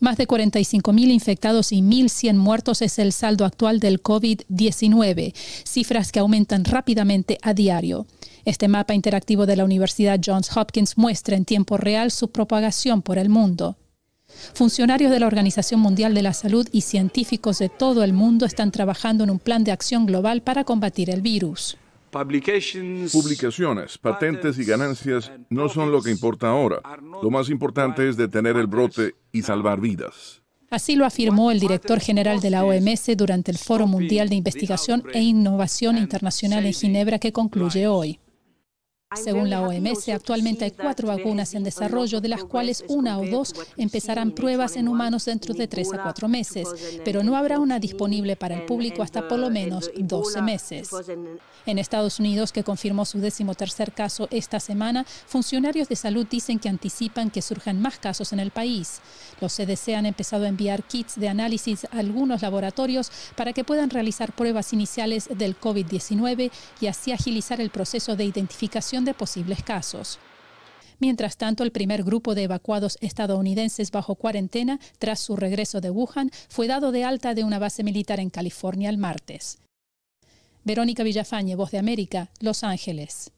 Más de 45.000 infectados y 1.100 muertos es el saldo actual del COVID-19, cifras que aumentan rápidamente a diario. Este mapa interactivo de la Universidad Johns Hopkins muestra en tiempo real su propagación por el mundo. Funcionarios de la Organización Mundial de la Salud y científicos de todo el mundo están trabajando en un plan de acción global para combatir el virus. Publicaciones, patentes y ganancias no son lo que importa ahora. Lo más importante es detener el brote salvar vidas. Así lo afirmó el director general de la OMS durante el Foro Mundial de Investigación e Innovación Internacional en Ginebra que concluye hoy. Según la OMS, actualmente hay cuatro vacunas en desarrollo, de las cuales una o dos empezarán pruebas en humanos dentro de tres a cuatro meses, pero no habrá una disponible para el público hasta por lo menos 12 meses. En Estados Unidos, que confirmó su decimotercer caso esta semana, funcionarios de salud dicen que anticipan que surjan más casos en el país. Los CDC han empezado a enviar kits de análisis a algunos laboratorios para que puedan realizar pruebas iniciales del COVID-19 y así agilizar el proceso de identificación de posibles casos. Mientras tanto, el primer grupo de evacuados estadounidenses bajo cuarentena tras su regreso de Wuhan fue dado de alta de una base militar en California el martes. Verónica Villafañe, Voz de América, Los Ángeles.